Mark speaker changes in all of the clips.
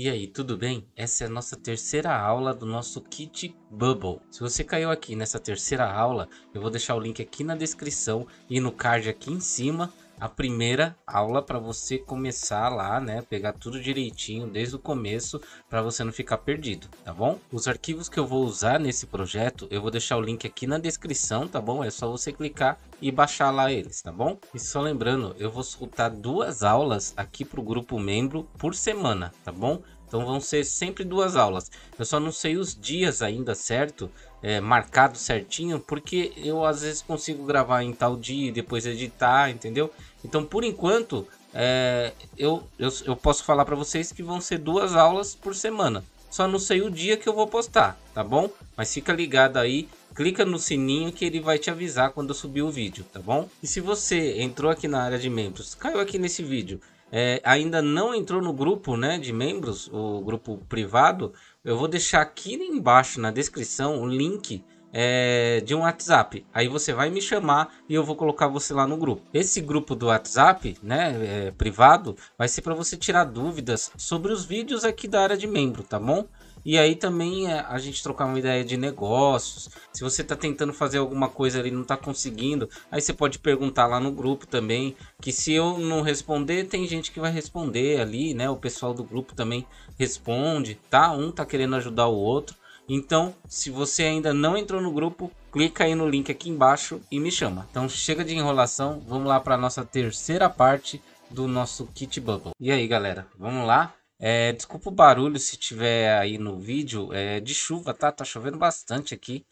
Speaker 1: E aí, tudo bem? Essa é a nossa terceira aula do nosso Kit Bubble. Se você caiu aqui nessa terceira aula, eu vou deixar o link aqui na descrição e no card aqui em cima a primeira aula para você começar lá, né? Pegar tudo direitinho desde o começo para você não ficar perdido, tá bom? Os arquivos que eu vou usar nesse projeto, eu vou deixar o link aqui na descrição, tá bom? É só você clicar e baixar lá eles, tá bom? E só lembrando, eu vou soltar duas aulas aqui para o grupo membro por semana, tá bom? Então vão ser sempre duas aulas. Eu só não sei os dias ainda certo, é, marcado certinho, porque eu às vezes consigo gravar em tal dia e depois editar, entendeu? Então, por enquanto, é, eu, eu, eu posso falar para vocês que vão ser duas aulas por semana. Só não sei o dia que eu vou postar, tá bom? Mas fica ligado aí, clica no sininho que ele vai te avisar quando eu subir o vídeo, tá bom? E se você entrou aqui na área de membros, caiu aqui nesse vídeo, é, ainda não entrou no grupo né, de membros, o grupo privado, eu vou deixar aqui embaixo na descrição o link é, de um WhatsApp. Aí você vai me chamar e eu vou colocar você lá no grupo. Esse grupo do WhatsApp, né, é, privado, vai ser para você tirar dúvidas sobre os vídeos aqui da área de membro, tá bom? E aí também é, a gente trocar uma ideia de negócios. Se você está tentando fazer alguma coisa ali e não está conseguindo, aí você pode perguntar lá no grupo também. Que se eu não responder, tem gente que vai responder ali, né? O pessoal do grupo também responde, tá? Um tá querendo ajudar o outro. Então, se você ainda não entrou no grupo, clica aí no link aqui embaixo e me chama. Então, chega de enrolação, vamos lá para a nossa terceira parte do nosso Kit Bubble. E aí, galera, vamos lá? É, desculpa o barulho se tiver aí no vídeo, é de chuva, tá? Tá chovendo bastante aqui.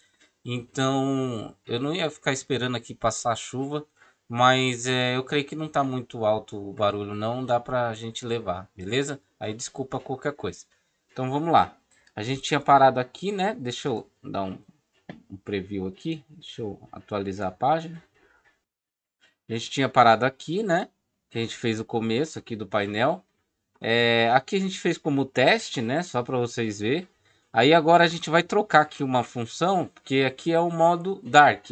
Speaker 1: Então, eu não ia ficar esperando aqui passar a chuva, mas é, eu creio que não tá muito alto o barulho, não dá pra gente levar, beleza? Aí desculpa qualquer coisa. Então, vamos lá. A gente tinha parado aqui, né? Deixa eu dar um, um preview aqui. Deixa eu atualizar a página. A gente tinha parado aqui, né? Que a gente fez o começo aqui do painel. É, aqui a gente fez como teste, né? Só para vocês verem. Aí agora a gente vai trocar aqui uma função, porque aqui é o modo Dark.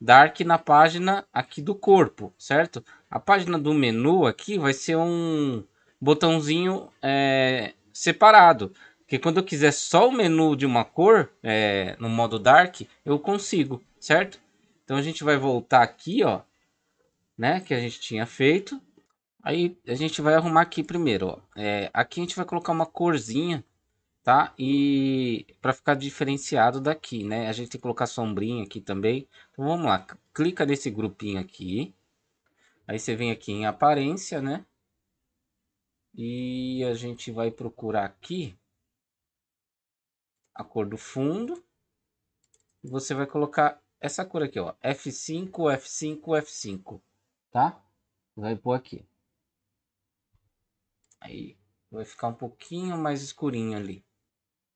Speaker 1: Dark na página aqui do corpo, certo? A página do menu aqui vai ser um botãozinho é, separado. Porque quando eu quiser só o menu de uma cor, é, no modo Dark, eu consigo, certo? Então a gente vai voltar aqui, ó, né, que a gente tinha feito. Aí a gente vai arrumar aqui primeiro, ó. É, aqui a gente vai colocar uma corzinha, tá? E para ficar diferenciado daqui, né? A gente tem que colocar sombrinha aqui também. Então vamos lá, clica nesse grupinho aqui. Aí você vem aqui em aparência, né? E a gente vai procurar aqui a cor do fundo. você vai colocar essa cor aqui, ó. F5, F5, F5. Tá? Vai pôr aqui. Aí vai ficar um pouquinho mais escurinho ali.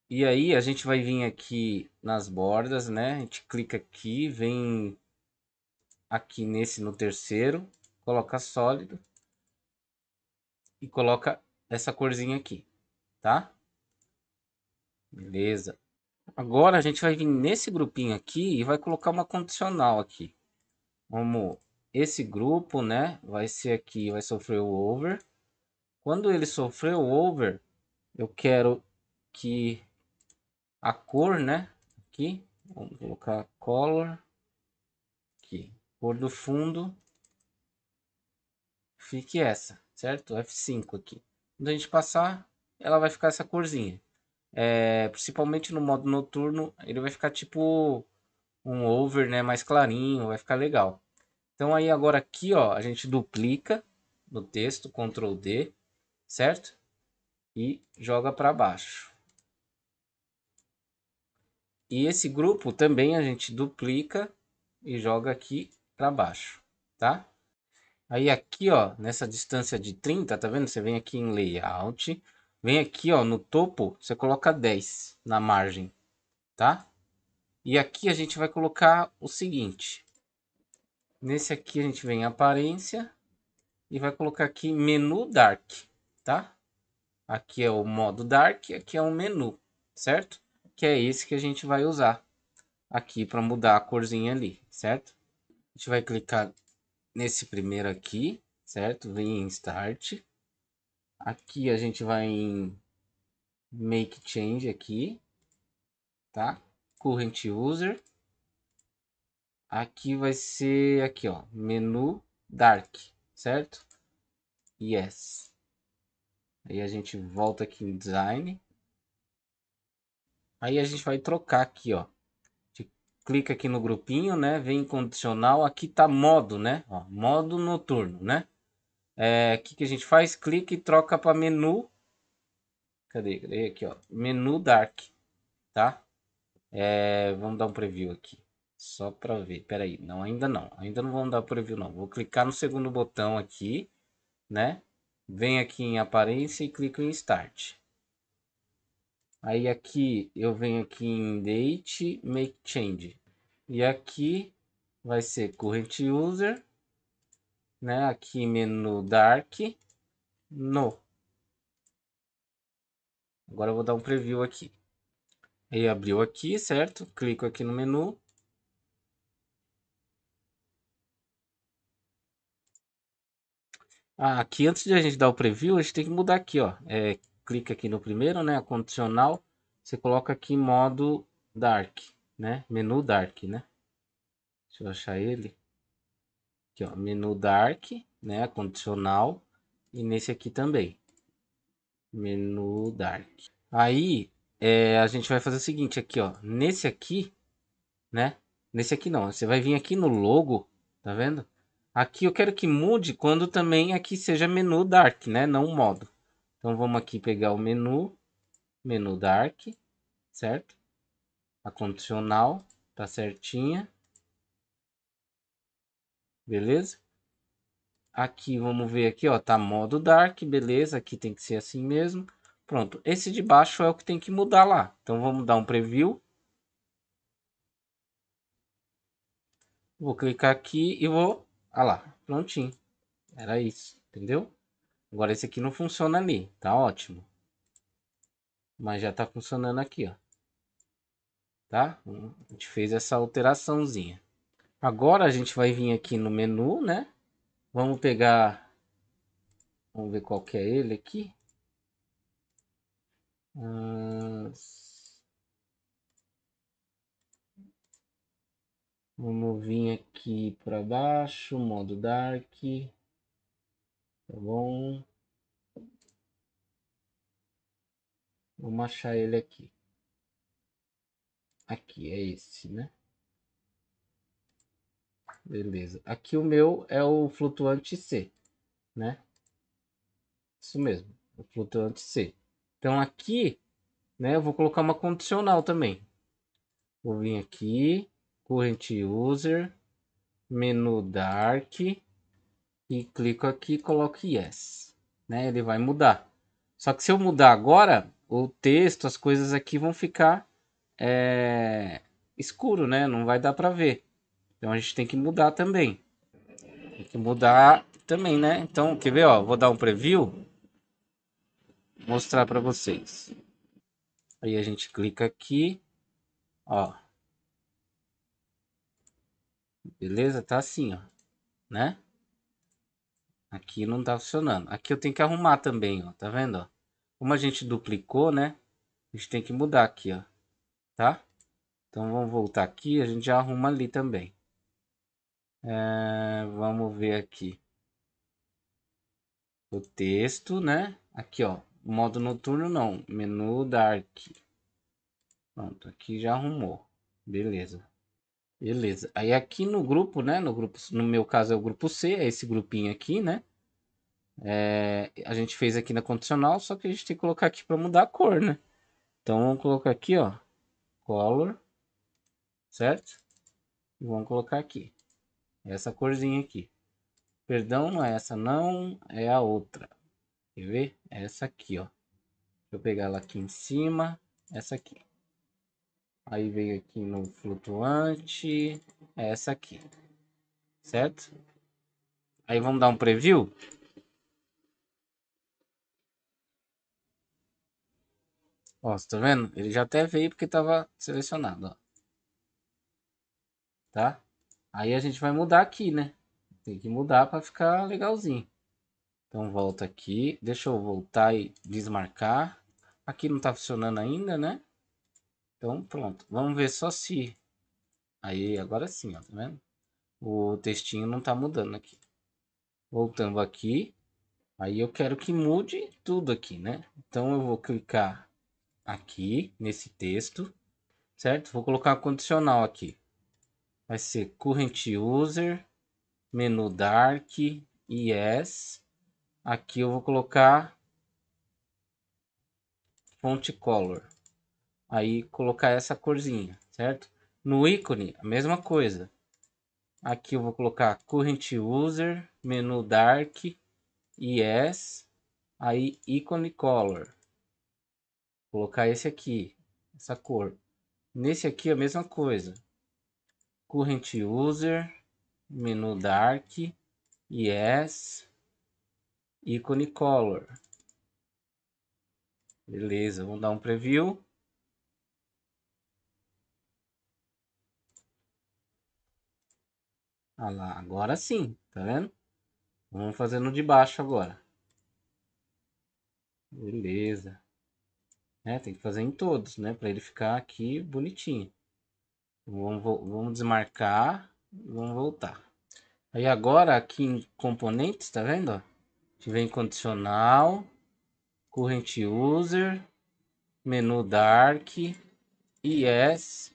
Speaker 1: E aí a gente vai vir aqui nas bordas, né? A gente clica aqui, vem aqui nesse no terceiro, coloca sólido e coloca essa corzinha aqui, tá? Beleza. Agora a gente vai vir nesse grupinho aqui e vai colocar uma condicional aqui. como esse grupo, né, vai ser aqui, vai sofrer o over. Quando ele sofrer o over, eu quero que a cor, né, aqui, vamos colocar color, aqui, cor do fundo, fique essa, certo? F5 aqui. Quando a gente passar, ela vai ficar essa corzinha é, principalmente no modo noturno, ele vai ficar tipo um over, né, mais clarinho, vai ficar legal. Então aí agora aqui, ó, a gente duplica no texto, Ctrl D, certo? E joga para baixo. E esse grupo também a gente duplica e joga aqui para baixo, tá? Aí aqui, ó, nessa distância de 30, tá vendo? Você vem aqui em Layout, Vem aqui, ó, no topo, você coloca 10 na margem, tá? E aqui a gente vai colocar o seguinte. Nesse aqui a gente vem em aparência e vai colocar aqui menu dark, tá? Aqui é o modo dark, aqui é o menu, certo? Que é esse que a gente vai usar aqui para mudar a corzinha ali, certo? A gente vai clicar nesse primeiro aqui, certo? Vem em Start. Aqui a gente vai em make change aqui, tá? Current user. Aqui vai ser aqui, ó, menu dark, certo? Yes. Aí a gente volta aqui em design. Aí a gente vai trocar aqui, ó. clica aqui no grupinho, né? Vem condicional, aqui tá modo, né? Ó, modo noturno, né? é, que, que a gente faz? Clique e troca para menu. Cadê? Cadê? Aqui, ó. Menu Dark. Tá? É, vamos dar um preview aqui. Só para ver. Pera aí. Não, ainda não. Ainda não vamos dar preview, não. Vou clicar no segundo botão aqui. Né? Vem aqui em aparência e clico em Start. Aí aqui eu venho aqui em Date, Make Change. E aqui vai ser Current User né? Aqui menu Dark, no. Agora eu vou dar um preview aqui. Aí abriu aqui, certo? Clico aqui no menu. Ah, aqui antes de a gente dar o preview, a gente tem que mudar aqui, ó. É, clica aqui no primeiro, né? Condicional. Você coloca aqui modo Dark, né? Menu Dark, né? Deixa eu achar ele. Aqui, ó, menu Dark, né? Condicional. E nesse aqui também. Menu Dark. Aí, é, a gente vai fazer o seguinte aqui, ó. Nesse aqui, né? Nesse aqui não. Você vai vir aqui no logo, tá vendo? Aqui eu quero que mude quando também aqui seja menu Dark, né? Não modo. Então vamos aqui pegar o menu, menu Dark, certo? A condicional tá certinha. Beleza? Aqui, vamos ver aqui, ó, tá modo dark, beleza? Aqui tem que ser assim mesmo. Pronto, esse de baixo é o que tem que mudar lá. Então, vamos dar um preview. Vou clicar aqui e vou... Ah lá, prontinho. Era isso, entendeu? Agora esse aqui não funciona ali, tá ótimo. Mas já tá funcionando aqui, ó. Tá? A gente fez essa alteraçãozinha. Agora a gente vai vir aqui no menu, né? Vamos pegar... Vamos ver qual que é ele aqui. Vamos vir aqui para baixo, modo dark. Tá bom. Vamos achar ele aqui. Aqui, é esse, né? Beleza. Aqui o meu é o flutuante C, né? Isso mesmo, o flutuante C. Então aqui, né, eu vou colocar uma condicional também. Vou vir aqui, current user, menu dark e clico aqui e coloco yes, né? Ele vai mudar. Só que se eu mudar agora, o texto, as coisas aqui vão ficar é, escuro, né? Não vai dar para ver. Então a gente tem que mudar também. Tem que mudar também, né? Então, quer ver, ó, vou dar um preview, mostrar para vocês. Aí a gente clica aqui, ó. Beleza? Tá assim, ó, né? Aqui não tá funcionando. Aqui eu tenho que arrumar também, ó. Tá vendo? Ó? Como a gente duplicou, né? A gente tem que mudar aqui, ó. Tá? Então vamos voltar aqui. A gente já arruma ali também. É, vamos ver aqui. O texto, né? Aqui, ó. Modo noturno não. Menu Dark. Pronto, aqui já arrumou. Beleza. Beleza. Aí aqui no grupo, né? No grupo, no meu caso é o grupo C, é esse grupinho aqui, né? É, a gente fez aqui na condicional, só que a gente tem que colocar aqui para mudar a cor, né? Então vamos colocar aqui, ó, color, certo? E vamos colocar aqui. Essa corzinha aqui. Perdão, não é essa não, é a outra. Quer ver? É essa aqui, ó. Deixa eu pegar ela aqui em cima, essa aqui. Aí veio aqui no flutuante, é essa aqui. Certo? Aí vamos dar um preview? Ó, tá vendo? Ele já até veio porque tava selecionado, ó. Tá? Aí a gente vai mudar aqui, né? Tem que mudar para ficar legalzinho. Então volta aqui, deixa eu voltar e desmarcar. Aqui não está funcionando ainda, né? Então pronto, vamos ver só se... Aí agora sim, ó, tá vendo? O textinho não está mudando aqui. Voltando aqui, aí eu quero que mude tudo aqui, né? Então eu vou clicar aqui nesse texto, certo? Vou colocar condicional aqui vai ser current user, menu dark, yes. Aqui eu vou colocar font color. Aí colocar essa corzinha, certo? No ícone, a mesma coisa. Aqui eu vou colocar current user, menu dark, yes. Aí ícone color. Vou colocar esse aqui, essa cor. Nesse aqui é a mesma coisa current user, menu dark, yes, ícone color. Beleza, vamos dar um preview. Ah lá, agora sim, tá vendo? Vamos fazer no de baixo agora. Beleza. É, tem que fazer em todos, né? Para ele ficar aqui bonitinho. Vamos, vamos desmarcar. Vamos voltar. Aí agora aqui em componentes, tá vendo? A gente vem condicional, current user, menu dark, yes.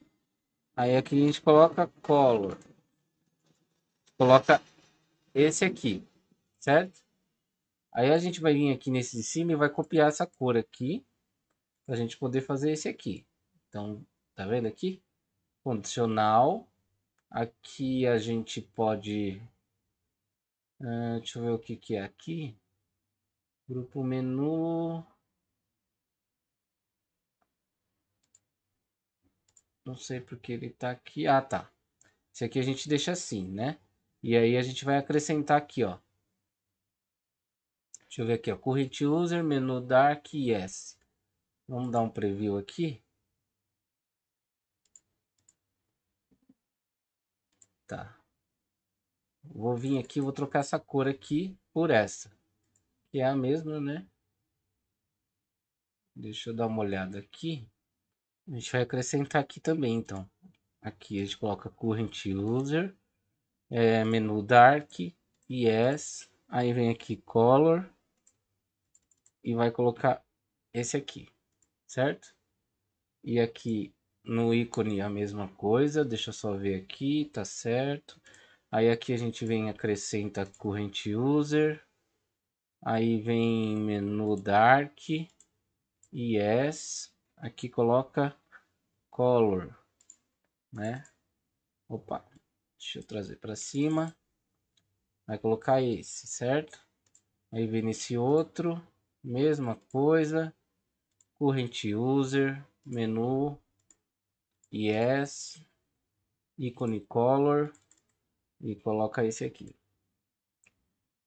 Speaker 1: Aí aqui a gente coloca color. Coloca esse aqui, certo? Aí a gente vai vir aqui nesse de cima e vai copiar essa cor aqui, pra gente poder fazer esse aqui. Então, tá vendo aqui? condicional. Aqui a gente pode... Uh, deixa eu ver o que, que é aqui. Grupo menu... Não sei porque ele está aqui. Ah, tá. Esse aqui a gente deixa assim, né? E aí a gente vai acrescentar aqui, ó. Deixa eu ver aqui, ó. Current User, menu Dark yes. Vamos dar um preview aqui. Tá. Vou vir aqui, vou trocar essa cor aqui por essa. Que é a mesma, né? Deixa eu dar uma olhada aqui. A gente vai acrescentar aqui também, então. Aqui a gente coloca Current User, é, menu Dark, Yes, aí vem aqui Color e vai colocar esse aqui, certo? E aqui no ícone é a mesma coisa, deixa eu só ver aqui, tá certo. Aí aqui a gente vem acrescenta corrente user. Aí vem menu dark, yes, aqui coloca color, né? Opa, deixa eu trazer para cima. Vai colocar esse, certo? Aí vem nesse outro, mesma coisa, corrente user, menu, yes, ícone color e coloca esse aqui.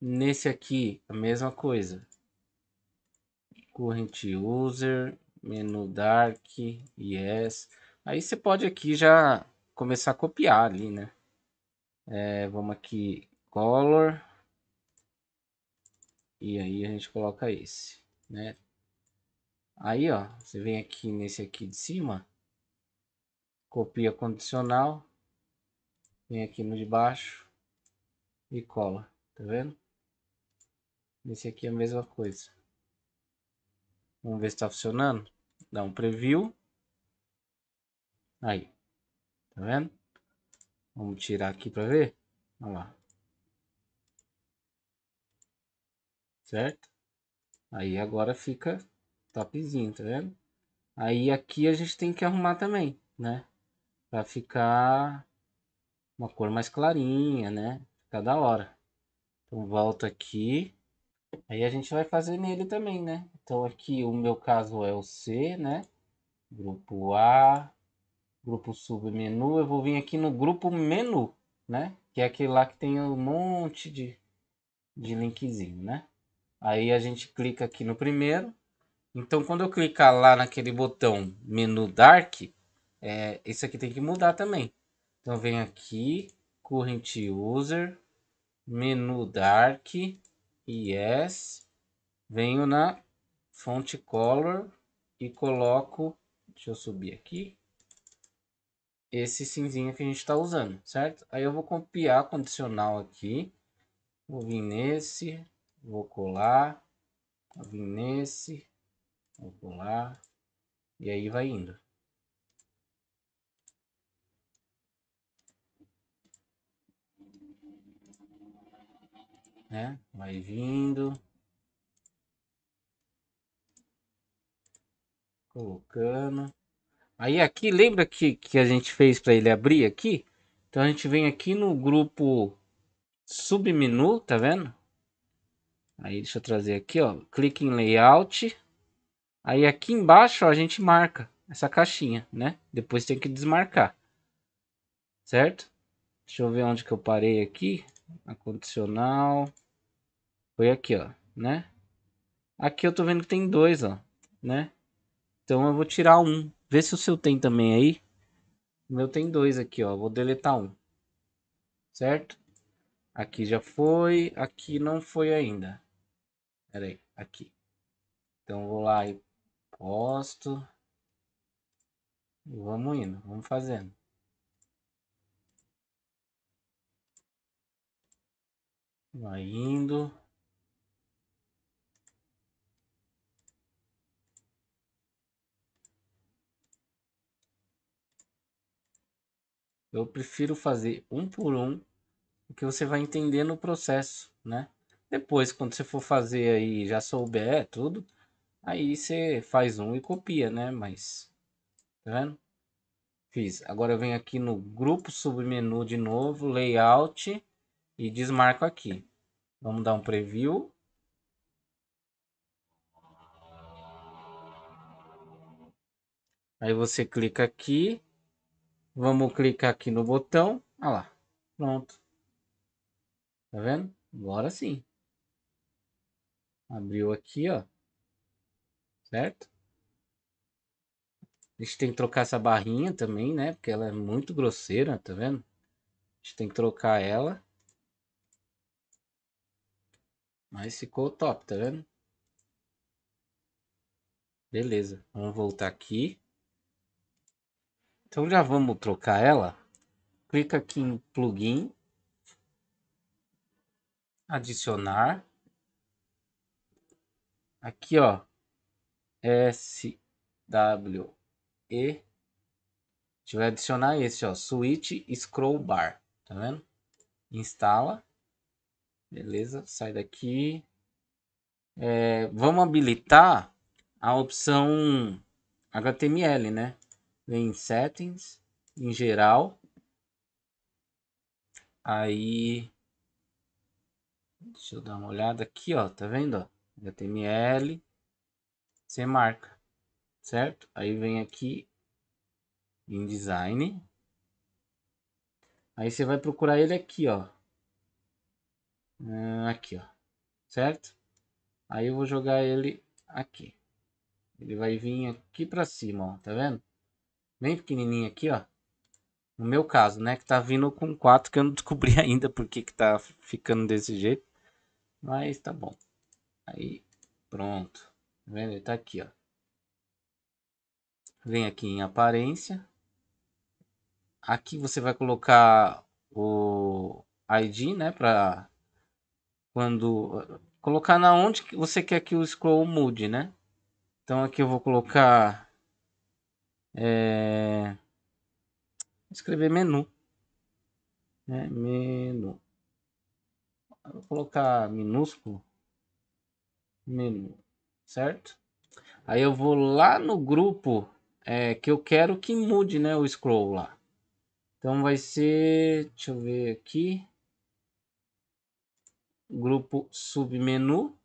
Speaker 1: Nesse aqui, a mesma coisa. Current user, menu dark, yes. Aí você pode aqui já começar a copiar ali, né? É, vamos aqui, color. E aí a gente coloca esse, né? Aí, ó, você vem aqui nesse aqui de cima copia condicional, vem aqui no de baixo e cola, tá vendo? Esse aqui é a mesma coisa. Vamos ver se está funcionando. Dá um preview. Aí, tá vendo? Vamos tirar aqui para ver. Olha lá. Certo? Aí agora fica topzinho, tá vendo? Aí aqui a gente tem que arrumar também, né? para ficar uma cor mais clarinha, né? Ficar da hora. Então volto aqui. Aí a gente vai fazer nele também, né? Então aqui o meu caso é o C, né? Grupo A, grupo submenu. Eu vou vir aqui no grupo menu, né? Que é aquele lá que tem um monte de, de linkzinho, né? Aí a gente clica aqui no primeiro. Então quando eu clicar lá naquele botão menu dark, é, esse aqui tem que mudar também. Então vem aqui, current user, menu dark, yes, venho na fonte color e coloco, deixa eu subir aqui, esse cinzinho que a gente está usando, certo? Aí eu vou copiar condicional aqui, vou vir nesse, vou colar, vou vir nesse, vou colar, e aí vai indo. né? Vai vindo. Colocando. Aí aqui, lembra que, que a gente fez para ele abrir aqui? Então a gente vem aqui no grupo submenu, tá vendo? Aí deixa eu trazer aqui, ó. Clique em layout. Aí aqui embaixo ó, a gente marca essa caixinha, né? Depois tem que desmarcar. Certo? Deixa eu ver onde que eu parei aqui. condicional foi aqui, ó, né? Aqui eu tô vendo que tem dois, ó, né? Então eu vou tirar um. Vê se o seu tem também aí. O meu tem dois aqui, ó. Vou deletar um. Certo? Aqui já foi. Aqui não foi ainda. Pera aí. Aqui. Então vou lá e posto. Vamos indo. Vamos fazendo. Vai indo. Eu prefiro fazer um por um, porque você vai entender no processo, né? Depois, quando você for fazer aí, já souber tudo, aí você faz um e copia, né? Mas, tá vendo? Fiz. Agora eu venho aqui no grupo submenu de novo, layout e desmarco aqui. Vamos dar um preview. Aí você clica aqui Vamos clicar aqui no botão. Olha lá, pronto. Tá vendo? Agora sim. Abriu aqui, ó. Certo? A gente tem que trocar essa barrinha também, né? Porque ela é muito grosseira, tá vendo? A gente tem que trocar ela. Mas ficou top, tá vendo? Beleza, vamos voltar aqui. Então já vamos trocar ela. Clica aqui em plugin, adicionar. Aqui ó, SWE. A gente vai adicionar esse ó, Switch Scroll Bar, tá vendo? Instala. Beleza, sai daqui. É, vamos habilitar a opção HTML, né? vem em settings, em geral. Aí Deixa eu dar uma olhada aqui, ó, tá vendo, ó? HTML, você marca, certo? Aí vem aqui em design. Aí você vai procurar ele aqui, ó. Ah, aqui, ó. Certo? Aí eu vou jogar ele aqui. Ele vai vir aqui pra cima, ó, tá vendo? bem pequenininho aqui, ó. No meu caso, né? Que tá vindo com 4, que eu não descobri ainda porque que tá ficando desse jeito. Mas tá bom. Aí, pronto. Tá vendo? Ele tá aqui, ó. Vem aqui em aparência. Aqui você vai colocar o ID, né? Pra quando... Colocar na onde você quer que o scroll mude, né? Então aqui eu vou colocar é... Escrever menu. Né? Menu. Vou colocar minúsculo. Menu. Certo? Aí eu vou lá no grupo é, que eu quero que mude né, o scroll lá. Então vai ser, deixa eu ver aqui, grupo submenu.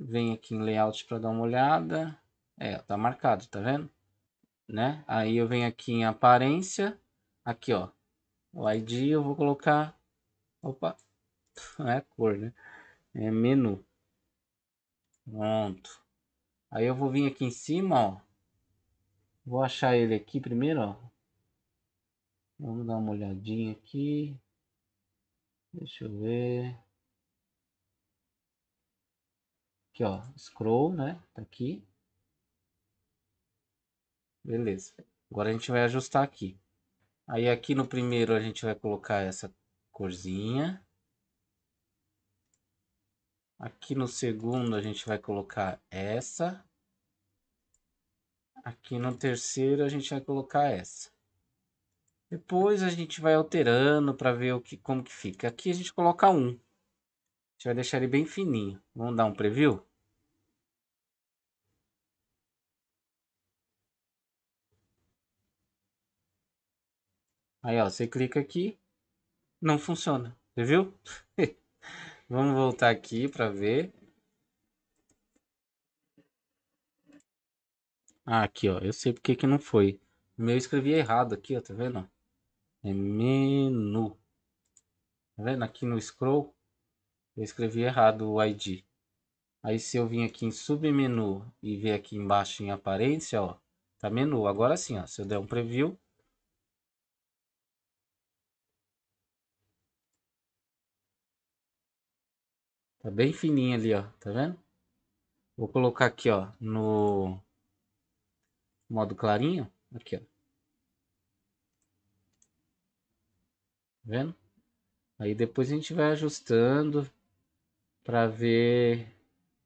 Speaker 1: Vem aqui em layout para dar uma olhada. É, tá marcado, tá vendo? Né? Aí eu venho aqui em aparência, aqui ó, o ID eu vou colocar, opa, é cor, né? É menu. Pronto. Aí eu vou vir aqui em cima, ó. Vou achar ele aqui primeiro, ó. Vamos dar uma olhadinha aqui. Deixa eu ver. Aqui, ó. Scroll, né? Tá aqui. Beleza. Agora a gente vai ajustar aqui. Aí aqui no primeiro a gente vai colocar essa corzinha. Aqui no segundo a gente vai colocar essa. Aqui no terceiro a gente vai colocar essa. Depois a gente vai alterando para ver o que, como que fica. Aqui a gente coloca um. A gente vai deixar ele bem fininho. Vamos dar um preview? Aí, ó, você clica aqui, não funciona, você viu? Vamos voltar aqui para ver. Ah, aqui, ó, eu sei porque que não foi. Meu eu escrevi errado aqui, ó, tá vendo? É menu. Tá vendo? Aqui no scroll, eu escrevi errado o ID. Aí se eu vim aqui em submenu e ver aqui embaixo em aparência, ó, tá menu. Agora sim, ó, se eu der um preview, Tá bem fininho ali, ó. Tá vendo? Vou colocar aqui, ó, no modo clarinho. Aqui, ó. Tá vendo? Aí depois a gente vai ajustando para ver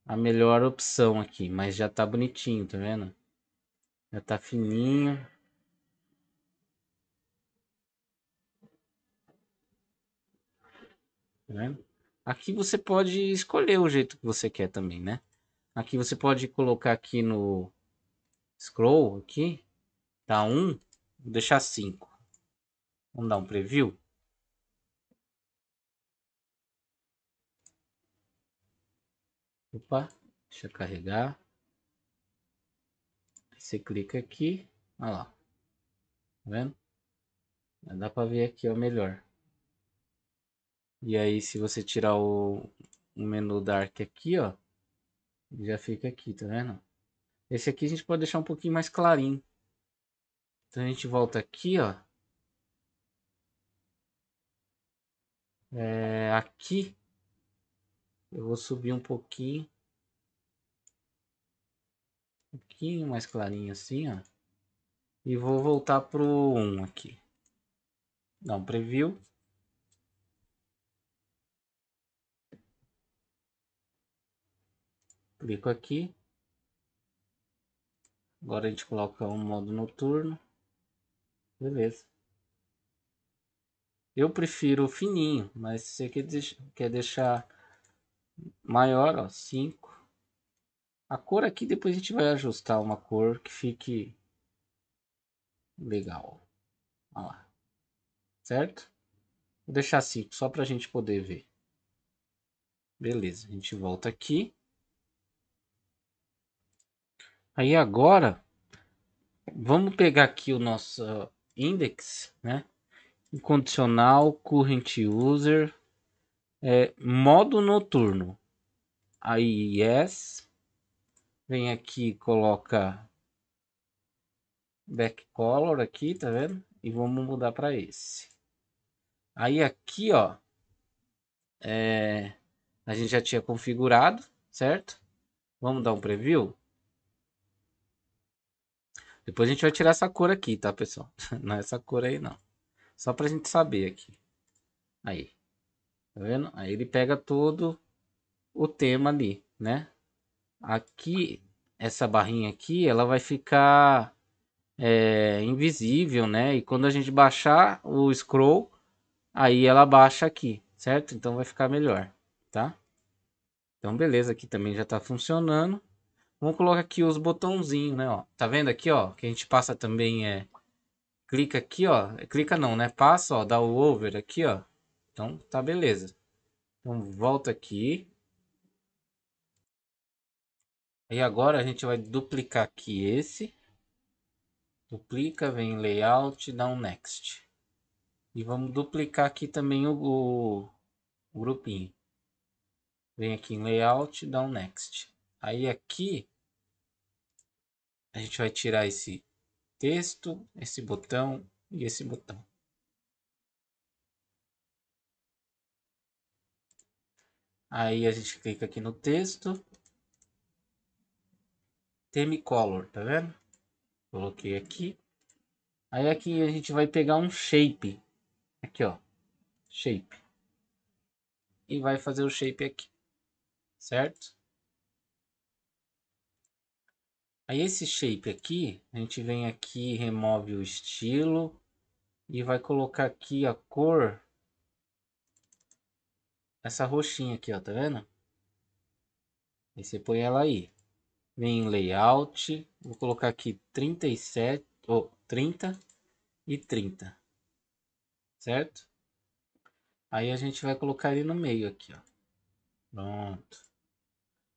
Speaker 1: a melhor opção aqui. Mas já tá bonitinho, tá vendo? Já tá fininho. Tá vendo? Aqui você pode escolher o jeito que você quer também, né? Aqui você pode colocar aqui no scroll aqui, tá 1, um, vou deixar 5. Vamos dar um preview. Opa, deixa eu carregar. Você clica aqui, olha lá. Tá vendo? Dá para ver aqui, o melhor. E aí, se você tirar o, o menu Dark aqui, ó, já fica aqui, tá vendo? Esse aqui a gente pode deixar um pouquinho mais clarinho. Então a gente volta aqui, ó. É, aqui eu vou subir um pouquinho. Um pouquinho mais clarinho assim, ó. E vou voltar pro 1 aqui. Dá um preview. clico aqui. Agora a gente coloca um modo noturno. Beleza. Eu prefiro fininho, mas se você quer deixar maior, ó, 5. A cor aqui depois a gente vai ajustar uma cor que fique legal. Olha lá. Certo? Vou deixar 5 só para a gente poder ver. Beleza, a gente volta aqui. Aí agora, vamos pegar aqui o nosso uh, index, né? Incondicional, current user, é, modo noturno. Aí, yes. Vem aqui, coloca back color aqui, tá vendo? E vamos mudar para esse. Aí aqui, ó, é, a gente já tinha configurado, certo? Vamos dar um preview? Depois a gente vai tirar essa cor aqui, tá, pessoal? Não é essa cor aí, não. Só pra gente saber aqui. Aí. Tá vendo? Aí ele pega todo o tema ali, né? Aqui, essa barrinha aqui, ela vai ficar é, invisível, né? E quando a gente baixar o scroll, aí ela baixa aqui, certo? Então vai ficar melhor, tá? Então beleza, aqui também já tá funcionando. Vamos colocar aqui os botãozinhos, né? Ó, tá vendo aqui, ó? Que a gente passa também é... Clica aqui, ó. Clica não, né? Passa, ó. Dá o over aqui, ó. Então, tá beleza. Então, volta aqui. E agora a gente vai duplicar aqui esse. Duplica, vem em layout, dá um next. E vamos duplicar aqui também o, o, o grupinho. Vem aqui em layout, dá um next. Aí aqui a gente vai tirar esse texto, esse botão e esse botão. Aí a gente clica aqui no texto. Temicolor, tá vendo? Coloquei aqui. Aí aqui a gente vai pegar um shape. Aqui, ó. Shape. E vai fazer o shape aqui. Certo? Aí esse shape aqui, a gente vem aqui, remove o estilo e vai colocar aqui a cor. Essa roxinha aqui, ó, tá vendo? Aí você põe ela aí. Vem em layout, vou colocar aqui 37, ou oh, 30 e 30. Certo? Aí a gente vai colocar ele no meio aqui, ó. Pronto.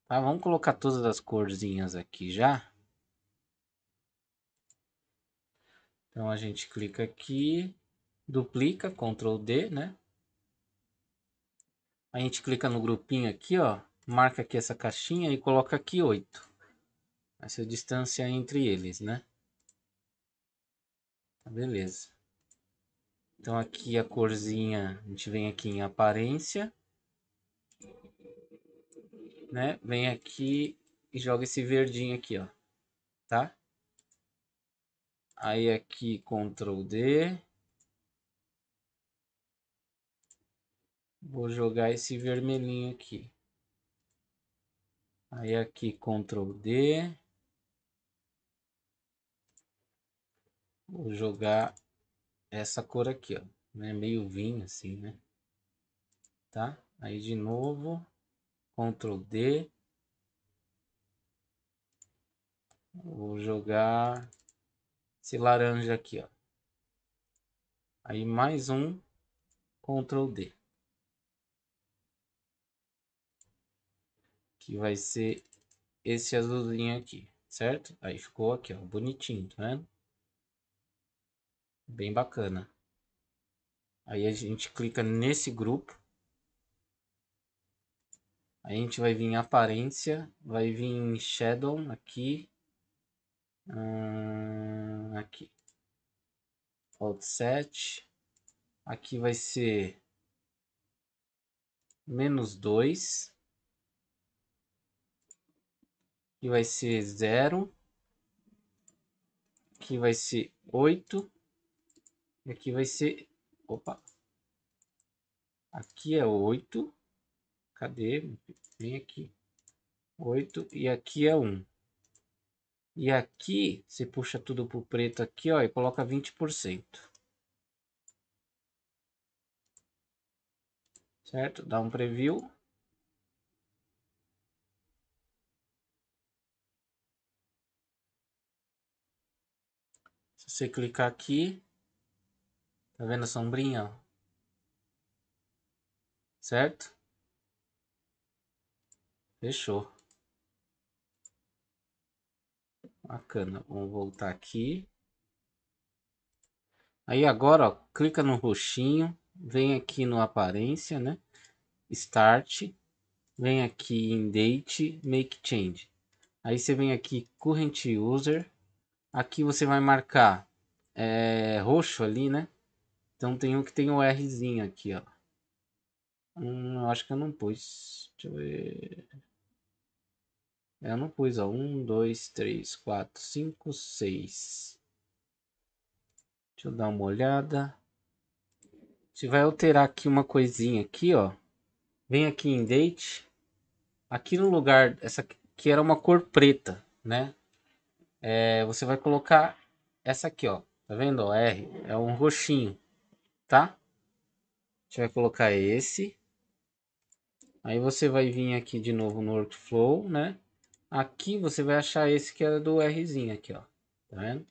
Speaker 1: Tá, vamos colocar todas as corzinhas aqui já. Então a gente clica aqui, duplica, Ctrl D, né? A gente clica no grupinho aqui, ó, marca aqui essa caixinha e coloca aqui 8. Essa é a distância entre eles, né? Tá, beleza. Então aqui a corzinha, a gente vem aqui em aparência, né? Vem aqui e joga esse verdinho aqui, ó, tá? Aí aqui Ctrl D. Vou jogar esse vermelhinho aqui. Aí aqui Ctrl D. Vou jogar essa cor aqui, ó. Né? Meio vinho assim, né? Tá? Aí de novo, Ctrl D. Vou jogar esse laranja aqui, ó. Aí mais um, Ctrl D. Que vai ser esse azulzinho aqui, certo? Aí ficou aqui, ó, bonitinho, tá vendo? Bem bacana. Aí a gente clica nesse grupo. Aí a gente vai vir em aparência, vai vir em shadow aqui Hum, aqui. Offset. Aqui vai ser menos 2. Aqui vai ser 0. Aqui vai ser 8. E aqui vai ser... Opa! Aqui é 8. Cadê? Vem aqui. 8 e aqui é 1. E aqui, você puxa tudo para o preto aqui, ó, e coloca 20%. Certo? Dá um preview. Se você clicar aqui, tá vendo a sombrinha, Certo? Fechou. Bacana. Vamos voltar aqui. Aí agora, ó, clica no roxinho, vem aqui no aparência, né? Start, vem aqui em date, make change. Aí você vem aqui current user, aqui você vai marcar é, roxo ali, né? Então tem um que tem o um Rzinho aqui, ó. Hum, acho que eu não pus. Deixa eu ver. Eu não pus, ó. Um, dois, três, quatro, cinco, seis. Deixa eu dar uma olhada. Você vai alterar aqui uma coisinha aqui, ó. Vem aqui em date. Aqui no lugar, essa que era uma cor preta, né? É, você vai colocar essa aqui, ó. Tá vendo? Ó, R. É um roxinho, tá? você vai colocar esse. Aí você vai vir aqui de novo no workflow, né? Aqui você vai achar esse que é do Rzinho aqui, ó. Tá vendo?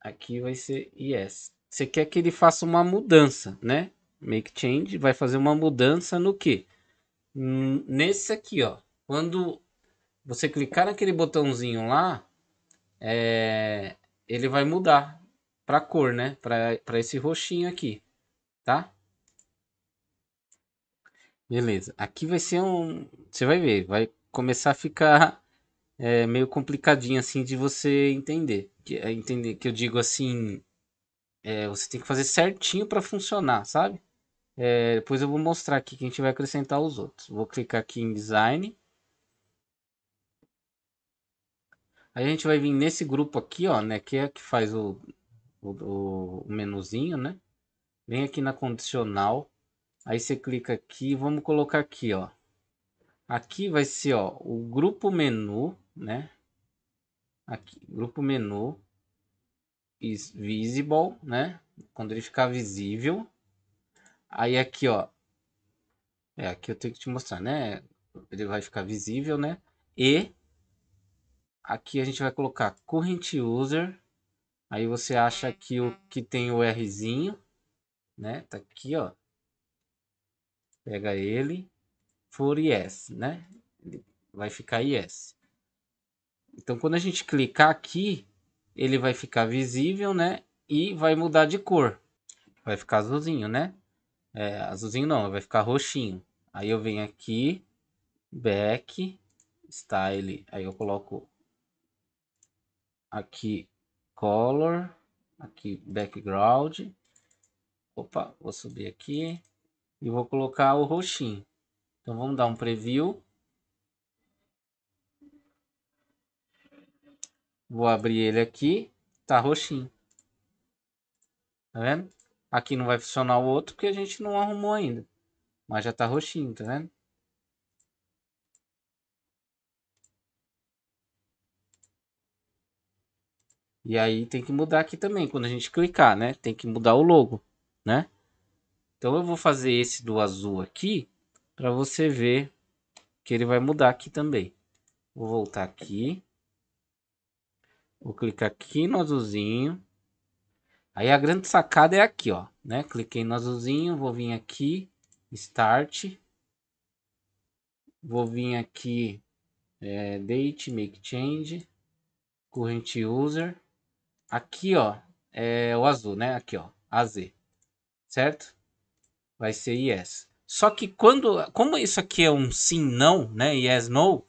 Speaker 1: Aqui vai ser yes. Você quer que ele faça uma mudança, né? Make change vai fazer uma mudança no que? Nesse aqui, ó. Quando você clicar naquele botãozinho lá, é... ele vai mudar para cor, né? Para esse roxinho aqui, tá? Beleza. Aqui vai ser um, você vai ver, vai começar a ficar é, meio complicadinho assim de você entender. Que, é, entender que eu digo assim, é, você tem que fazer certinho para funcionar, sabe? É, depois eu vou mostrar aqui que a gente vai acrescentar os outros. Vou clicar aqui em design. Aí a gente vai vir nesse grupo aqui, ó, né? Que é que faz o, o, o menuzinho, né? Vem aqui na condicional. Aí você clica aqui, vamos colocar aqui, ó. Aqui vai ser ó, o grupo menu, né? Aqui, grupo menu is visible, né? Quando ele ficar visível. Aí aqui, ó. É, aqui eu tenho que te mostrar, né? Ele vai ficar visível, né? E aqui a gente vai colocar current user. Aí você acha aqui o que tem o Rzinho, né? Tá aqui, ó. Pega ele for yes, né? Vai ficar yes. Então, quando a gente clicar aqui, ele vai ficar visível, né? E vai mudar de cor. Vai ficar azulzinho, né? É, azulzinho não, vai ficar roxinho. Aí eu venho aqui, back, style, aí eu coloco aqui color, aqui background. Opa, vou subir aqui e vou colocar o roxinho. Então vamos dar um preview. Vou abrir ele aqui. Tá roxinho. Tá vendo? Aqui não vai funcionar o outro porque a gente não arrumou ainda. Mas já tá roxinho, tá vendo? E aí tem que mudar aqui também, quando a gente clicar, né? Tem que mudar o logo, né? Então eu vou fazer esse do azul aqui para você ver que ele vai mudar aqui também. Vou voltar aqui. Vou clicar aqui no azulzinho. Aí a grande sacada é aqui, ó, né? Cliquei no azulzinho, vou vir aqui, Start. Vou vir aqui, é, Date, Make Change, Current User. Aqui, ó, é o azul, né? Aqui, ó, AZ, certo? Vai ser Yes. Só que quando, como isso aqui é um sim não, né, yes é no,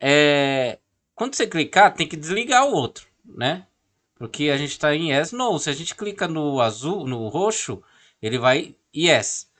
Speaker 1: é, quando você clicar tem que desligar o outro, né? Porque a gente está em yes no. Se a gente clica no azul, no roxo, ele vai yes.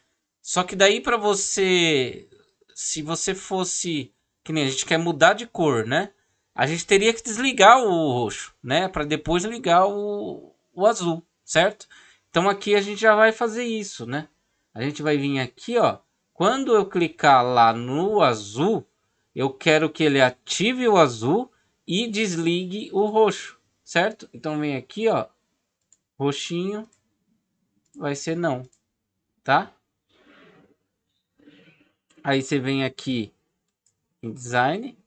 Speaker 1: Só que daí para você, se você fosse que nem a gente quer mudar de cor, né? A gente teria que desligar o roxo, né? Para depois ligar o, o azul, certo? Então aqui a gente já vai fazer isso, né? a gente vai vir aqui, ó. Quando eu clicar lá no azul, eu quero que ele ative o azul e desligue o roxo, certo? Então vem aqui, ó, roxinho, vai ser não, tá? Aí você vem aqui em design,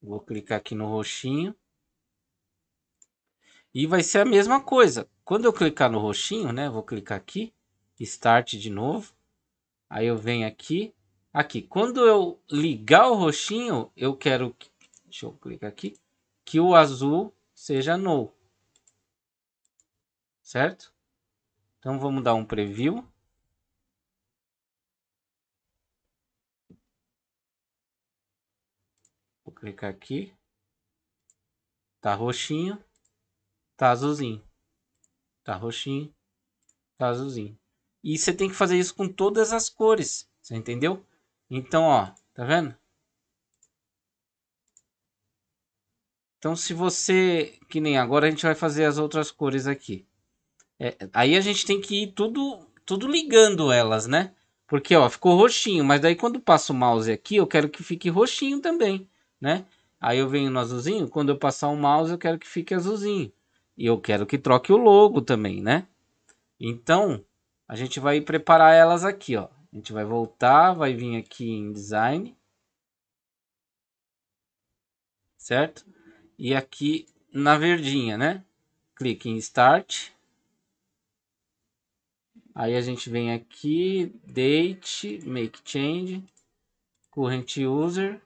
Speaker 1: vou clicar aqui no roxinho e vai ser a mesma coisa. Quando eu clicar no roxinho, né? Vou clicar aqui, Start de novo. Aí eu venho aqui, aqui. Quando eu ligar o roxinho, eu quero, que, deixa eu clicar aqui, que o azul seja No. Certo? Então vamos dar um preview. Vou clicar aqui. Tá roxinho, tá azulzinho tá roxinho, tá azulzinho. E você tem que fazer isso com todas as cores, você entendeu? Então, ó, tá vendo? Então, se você... Que nem agora a gente vai fazer as outras cores aqui. É, aí a gente tem que ir tudo, tudo ligando elas, né? Porque, ó, ficou roxinho. Mas daí quando passo o mouse aqui, eu quero que fique roxinho também, né? Aí eu venho no azulzinho. Quando eu passar o mouse, eu quero que fique azulzinho. E eu quero que troque o logo também, né? Então, a gente vai preparar elas aqui, ó. A gente vai voltar, vai vir aqui em design. Certo? E aqui na verdinha, né? Clique em start. Aí a gente vem aqui, date, make change, current user.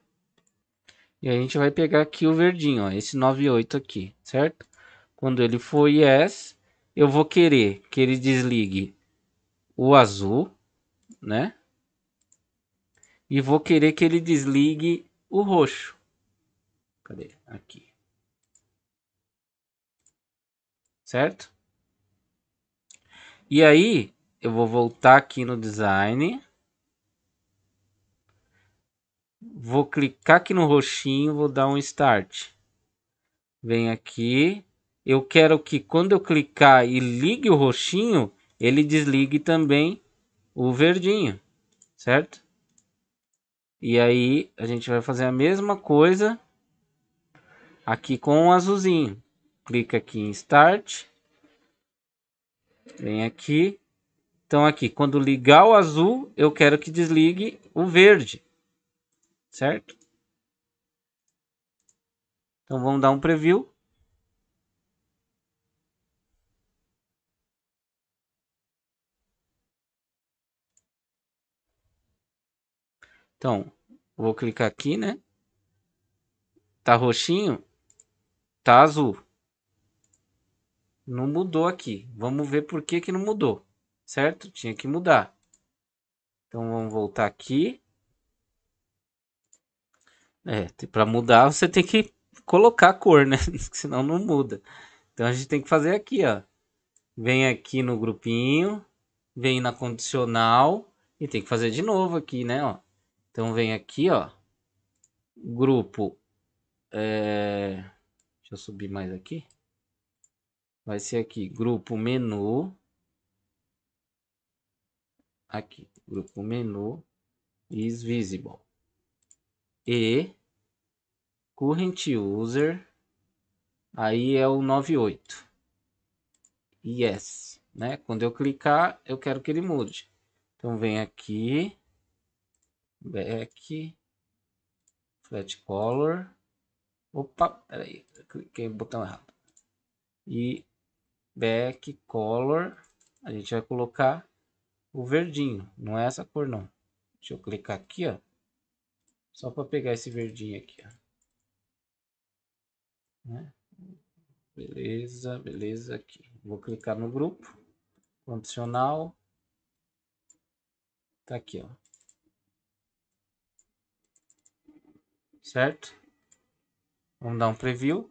Speaker 1: E a gente vai pegar aqui o verdinho, ó, esse 98 aqui, certo? Quando ele for yes, eu vou querer que ele desligue o azul, né? E vou querer que ele desligue o roxo. Cadê? Aqui. Certo? E aí, eu vou voltar aqui no design. Vou clicar aqui no roxinho, vou dar um start. Vem aqui, eu quero que quando eu clicar e ligue o roxinho, ele desligue também o verdinho, certo? E aí a gente vai fazer a mesma coisa aqui com o azulzinho. Clica aqui em Start. Vem aqui. Então aqui, quando ligar o azul, eu quero que desligue o verde. Certo? Então vamos dar um preview. Então, vou clicar aqui, né? Tá roxinho? Tá azul. Não mudou aqui. Vamos ver por que que não mudou. Certo? Tinha que mudar. Então, vamos voltar aqui. É, para mudar você tem que colocar a cor, né? Senão não muda. Então a gente tem que fazer aqui, ó. Vem aqui no grupinho, vem na condicional e tem que fazer de novo aqui, né, ó. Então vem aqui, ó, grupo, é... deixa eu subir mais aqui, vai ser aqui, grupo menu, aqui, grupo menu, is visible, e current user, aí é o 98, yes, né? Quando eu clicar, eu quero que ele mude. Então vem aqui, back, flat color. Opa, peraí, cliquei no botão errado. E back color, a gente vai colocar o verdinho, não é essa cor não. Deixa eu clicar aqui, ó. Só para pegar esse verdinho aqui, ó. Né? Beleza, beleza aqui. Vou clicar no grupo, condicional. Tá aqui, ó. certo? Vamos dar um preview.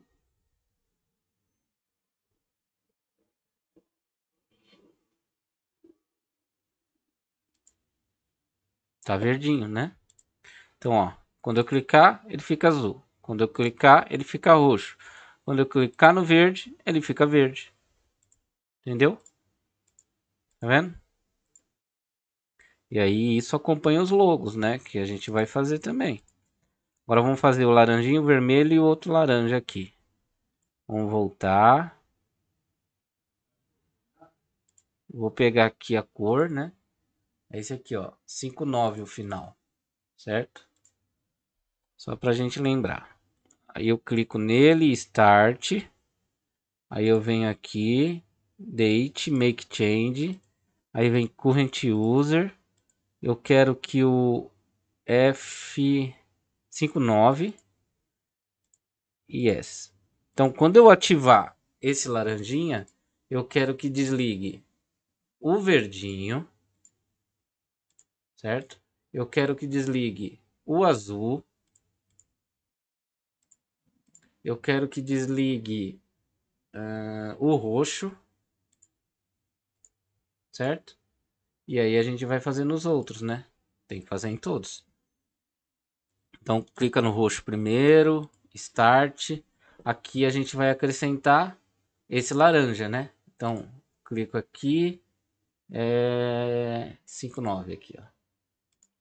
Speaker 1: Tá verdinho, né? Então, ó, quando eu clicar, ele fica azul. Quando eu clicar, ele fica roxo. Quando eu clicar no verde, ele fica verde. Entendeu? Tá vendo? E aí isso acompanha os logos, né? Que a gente vai fazer também. Agora vamos fazer o laranjinho, vermelho e o outro laranja aqui. Vamos voltar. Vou pegar aqui a cor, né? É esse aqui, ó. 59 o final, certo? Só pra gente lembrar. Aí eu clico nele, Start. Aí eu venho aqui, Date, Make Change. Aí vem Current User. Eu quero que o F... 59 yes. Então, quando eu ativar esse laranjinha, eu quero que desligue o verdinho, certo? Eu quero que desligue o azul. Eu quero que desligue uh, o roxo, certo? E aí a gente vai fazer nos outros, né? Tem que fazer em todos. Então clica no roxo primeiro, Start. Aqui a gente vai acrescentar esse laranja, né? Então clico aqui, é 59 aqui, ó.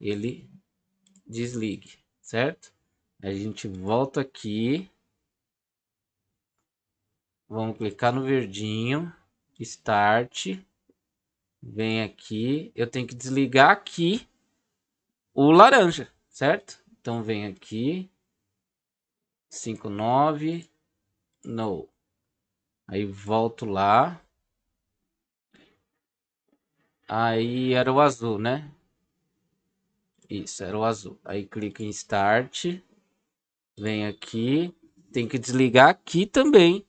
Speaker 1: Ele desligue, certo? A gente volta aqui. Vamos clicar no verdinho, Start. Vem aqui, eu tenho que desligar aqui o laranja, certo? Então vem aqui. 59. No. Aí volto lá. Aí era o azul, né? Isso, era o azul. Aí clica em Start. Vem aqui. Tem que desligar aqui também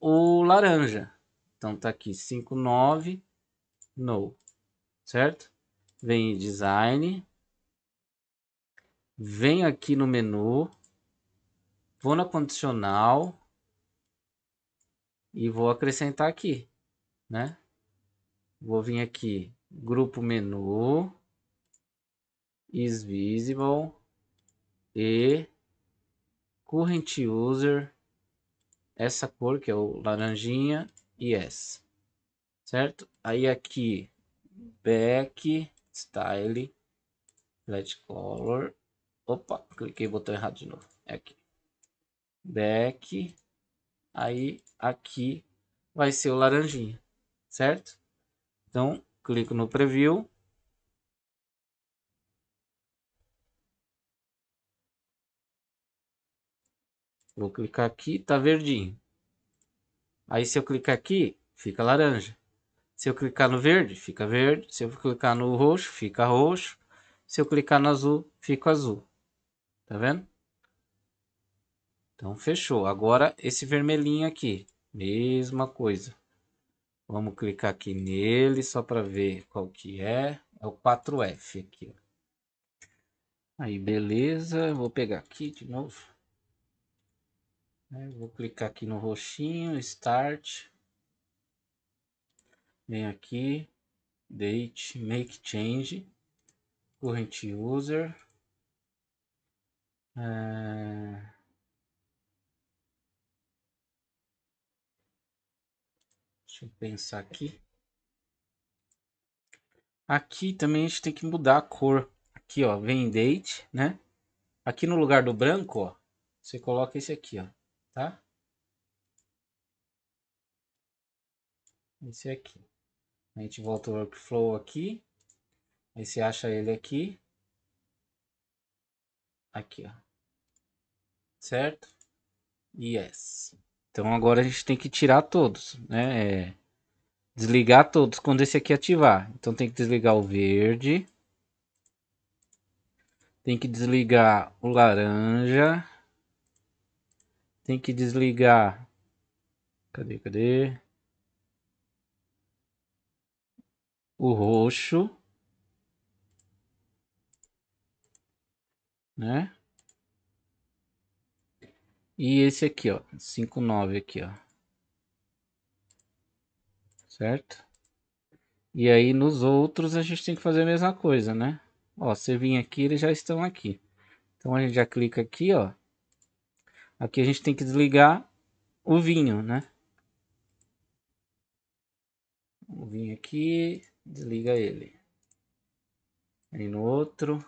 Speaker 1: o laranja. Então tá aqui 59 no, certo? Vem design, venho aqui no menu, vou na condicional e vou acrescentar aqui, né? Vou vir aqui, grupo menu, is visible e current user, essa cor que é o laranjinha e yes, certo? Aí aqui, back style, flat color, Opa, cliquei no botão errado de novo. É aqui. Back. Aí aqui vai ser o laranjinha, certo? Então, clico no preview. Vou clicar aqui, tá verdinho. Aí se eu clicar aqui, fica laranja. Se eu clicar no verde, fica verde. Se eu clicar no roxo, fica roxo. Se eu clicar no azul, fica azul. Tá vendo? Então, fechou. Agora, esse vermelhinho aqui. Mesma coisa. Vamos clicar aqui nele só para ver qual que é. É o 4F aqui. Aí, beleza. Vou pegar aqui de novo. Né, vou clicar aqui no roxinho, Start. Vem aqui, Date, Make Change, Current User. É... Deixa eu pensar aqui. Aqui também a gente tem que mudar a cor. Aqui, ó, vem date, né? Aqui no lugar do branco, ó, você coloca esse aqui, ó, tá? Esse aqui. A gente volta o workflow aqui. Aí você acha ele aqui. Aqui, ó. Certo? Yes. Então agora a gente tem que tirar todos, né? É desligar todos quando esse aqui ativar. Então tem que desligar o verde. Tem que desligar o laranja. Tem que desligar... Cadê, cadê? O roxo. né? E esse aqui, ó, 59 aqui, ó. Certo? E aí nos outros a gente tem que fazer a mesma coisa, né? Ó, você vir aqui, eles já estão aqui. Então a gente já clica aqui, ó. Aqui a gente tem que desligar o vinho, né? O vinho aqui, desliga ele. Aí no outro,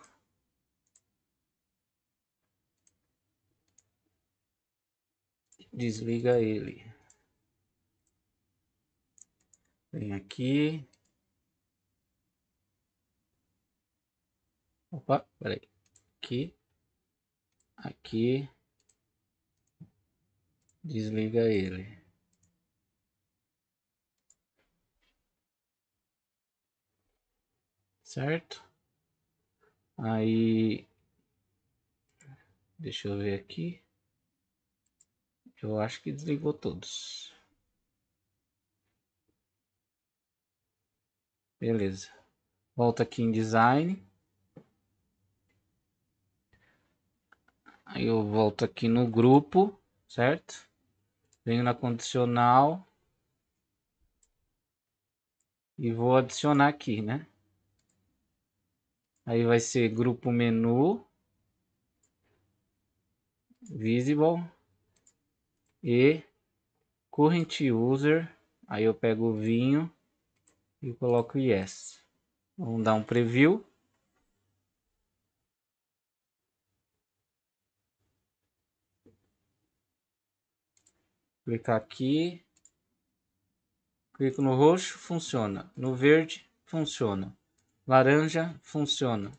Speaker 1: desliga ele. Vem aqui. Opa, peraí. Aqui. Aqui. Desliga ele. Certo? Aí. Deixa eu ver aqui. Eu acho que desligou todos. Beleza. Volta aqui em design. Aí eu volto aqui no grupo, certo? Venho na condicional. E vou adicionar aqui, né? Aí vai ser grupo menu. Visible e current user, aí eu pego o vinho e coloco yes. Vamos dar um preview. Clicar aqui. Clico no roxo, funciona. No verde, funciona. Laranja, funciona.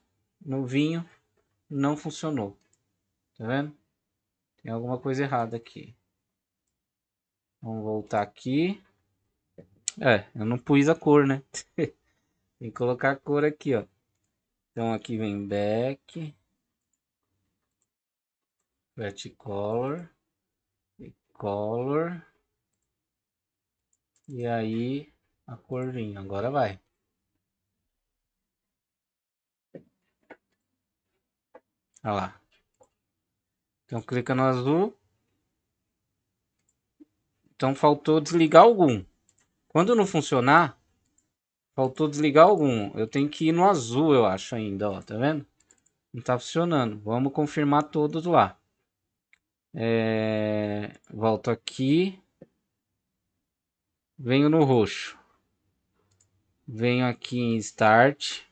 Speaker 1: No vinho, não funcionou. Tá vendo? Tem alguma coisa errada aqui. Vamos voltar aqui. É, eu não pus a cor, né? Tem que colocar a cor aqui, ó. Então aqui vem back. Flat color. E color. E aí a corzinha. Agora vai. Olha lá. Então clica no azul. Então faltou desligar algum. Quando não funcionar, faltou desligar algum. Eu tenho que ir no azul, eu acho ainda, ó, tá vendo? Não tá funcionando. Vamos confirmar todos lá. É... Volto aqui. Venho no roxo. Venho aqui em Start.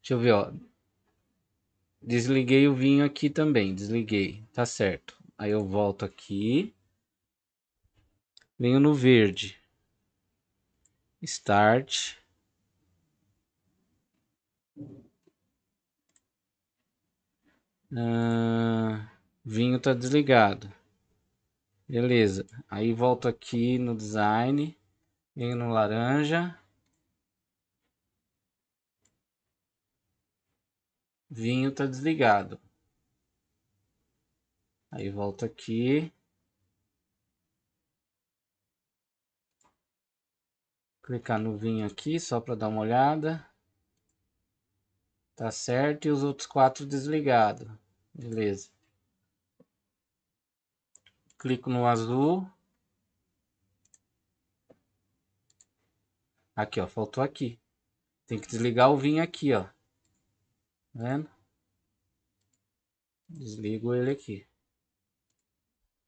Speaker 1: Deixa eu ver, ó. Desliguei o vinho aqui também, desliguei. Tá certo. Aí eu volto aqui. Venho no verde. Start. Ah, vinho tá desligado. Beleza. Aí volto aqui no design. Venho no laranja. Vinho tá desligado. Aí volto aqui. Clicar no vinho aqui só para dar uma olhada. Tá certo. E os outros quatro desligados. Beleza. Clico no azul. Aqui, ó. Faltou aqui. Tem que desligar o vinho aqui, ó. Tá vendo? Desligo ele aqui.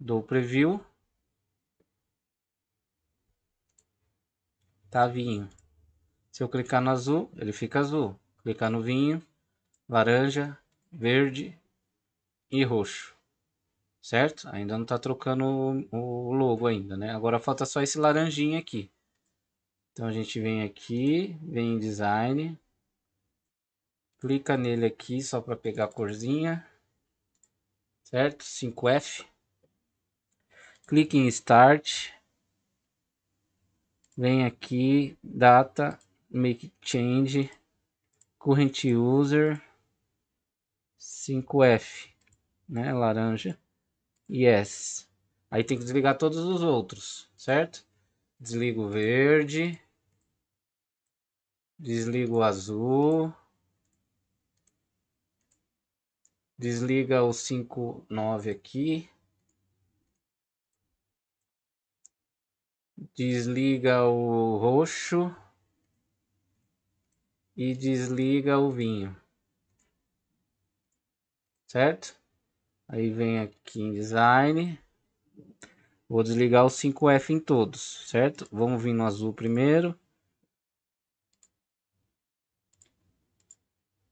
Speaker 1: Dou preview. Tá vinho. Se eu clicar no azul, ele fica azul. Clicar no vinho, laranja, verde e roxo. Certo? Ainda não tá trocando o logo ainda, né? Agora falta só esse laranjinha aqui. Então a gente vem aqui, vem em design, clica nele aqui só para pegar a corzinha, certo? 5F clique em Start, vem aqui, Data, Make Change, Current User, 5F, né, laranja, Yes. Aí tem que desligar todos os outros, certo? Desligo o verde, desligo o azul, desliga o 59 aqui, Desliga o roxo e desliga o vinho. Certo? Aí vem aqui em design. Vou desligar o 5F em todos, certo? Vamos vir no azul primeiro.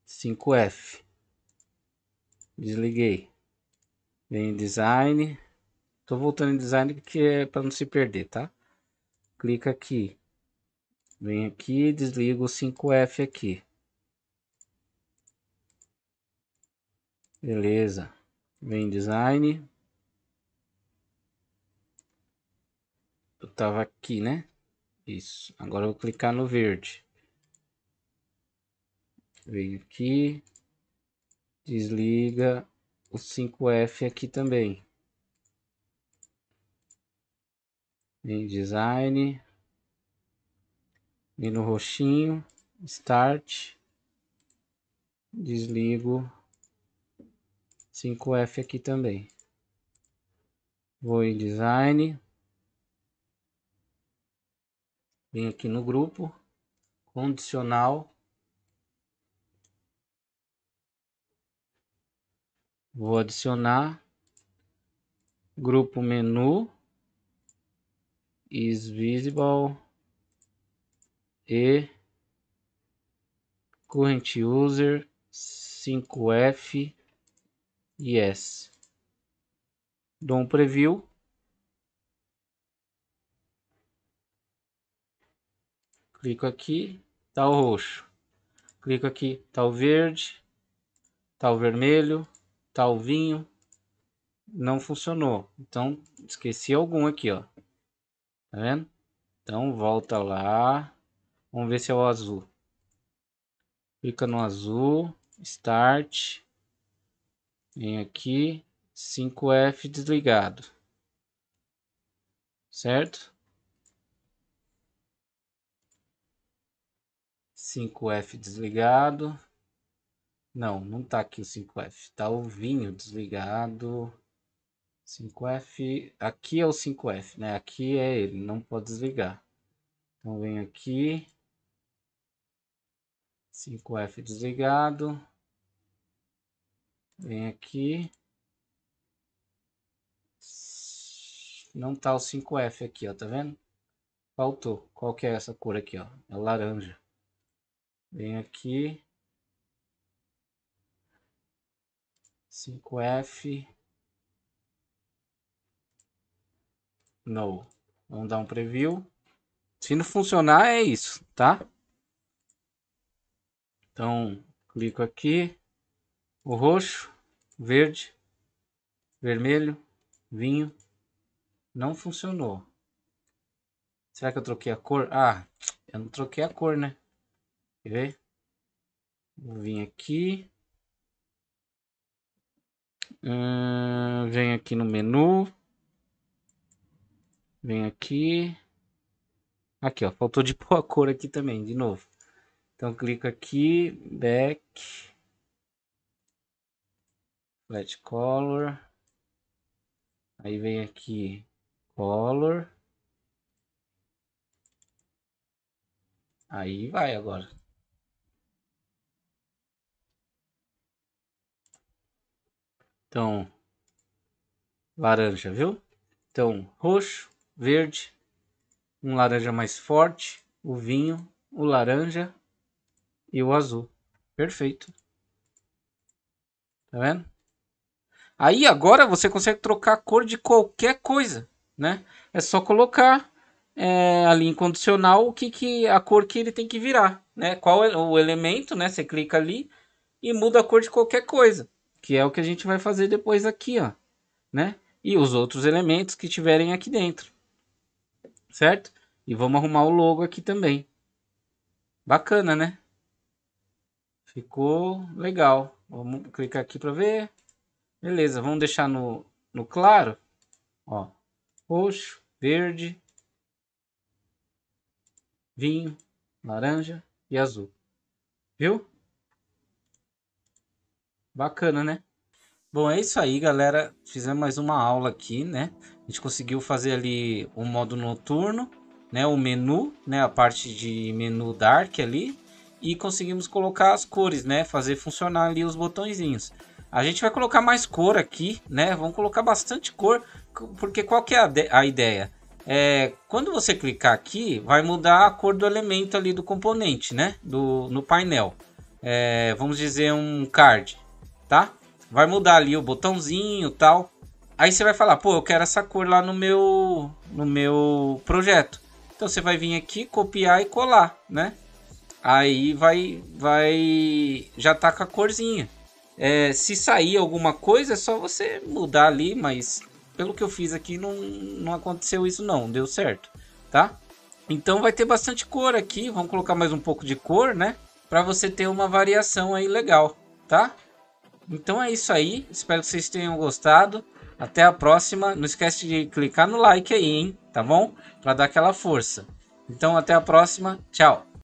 Speaker 1: 5F. Desliguei. Vem em design. Tô voltando em design porque é para não se perder, tá? clica aqui, vem aqui, desliga o 5F aqui. Beleza, vem design. Eu tava aqui, né? Isso, agora eu vou clicar no verde. Vem aqui, desliga o 5F aqui também. em design, e no roxinho, start, desligo 5F aqui também. Vou em design, vem aqui no grupo, condicional, vou adicionar, grupo menu, is visible e current user 5F yes. Dou um preview. Clico aqui, tá o roxo. Clico aqui, tá o verde, tá o vermelho, tá o vinho. Não funcionou. Então, esqueci algum aqui, ó. Tá vendo? Então volta lá. Vamos ver se é o azul. Clica no azul. Start. Vem aqui. 5F desligado. Certo? 5F desligado. Não, não tá aqui o 5F. Tá o vinho desligado. 5F, aqui é o 5F, né? Aqui é ele, não pode desligar. Então vem aqui, 5F desligado, vem aqui, não tá o 5F aqui, ó, tá vendo? Faltou, qual que é essa cor aqui, ó? É laranja. Vem aqui, 5F, No. Vamos dar um preview. Se não funcionar, é isso, tá? Então, clico aqui. O roxo, verde, vermelho, vinho. Não funcionou. Será que eu troquei a cor? Ah, eu não troquei a cor, né? Quer ver? Vou vir aqui. Hum, vem aqui no menu. Vem aqui. Aqui, ó. Faltou de pôr a cor aqui também, de novo. Então, clico aqui. Back. Flat Color. Aí vem aqui. Color. Aí vai agora. Então, laranja, viu? Então, roxo, verde, um laranja mais forte, o vinho, o laranja e o azul. Perfeito. Tá vendo? Aí agora você consegue trocar a cor de qualquer coisa, né? É só colocar é, ali em condicional o que, que a cor que ele tem que virar, né? Qual é o elemento, né? Você clica ali e muda a cor de qualquer coisa, que é o que a gente vai fazer depois aqui, ó, né? E os outros elementos que tiverem aqui dentro. Certo? E vamos arrumar o logo aqui também. Bacana, né? Ficou legal. Vamos clicar aqui para ver. Beleza, vamos deixar no, no claro. Ó, roxo, verde, vinho, laranja e azul. Viu? Bacana, né? Bom, é isso aí, galera. Fizemos mais uma aula aqui, né? gente conseguiu fazer ali o um modo noturno, né, o menu, né, a parte de menu dark ali e conseguimos colocar as cores, né, fazer funcionar ali os botõezinhos. A gente vai colocar mais cor aqui, né? Vamos colocar bastante cor, porque qual que é a, a ideia? É, quando você clicar aqui, vai mudar a cor do elemento ali do componente, né? Do, no painel. É, vamos dizer um card, tá? Vai mudar ali o botãozinho tal. Aí você vai falar, pô, eu quero essa cor lá no meu, no meu projeto. Então você vai vir aqui, copiar e colar, né? Aí vai, vai, já tá com a corzinha. É, se sair alguma coisa, é só você mudar ali, mas pelo que eu fiz aqui, não, não aconteceu isso não, deu certo, tá? Então vai ter bastante cor aqui, vamos colocar mais um pouco de cor, né? Para você ter uma variação aí legal, tá? Então é isso aí, espero que vocês tenham gostado. Até a próxima. Não esquece de clicar no like aí, hein? Tá bom? Para dar aquela força. Então até a próxima. Tchau.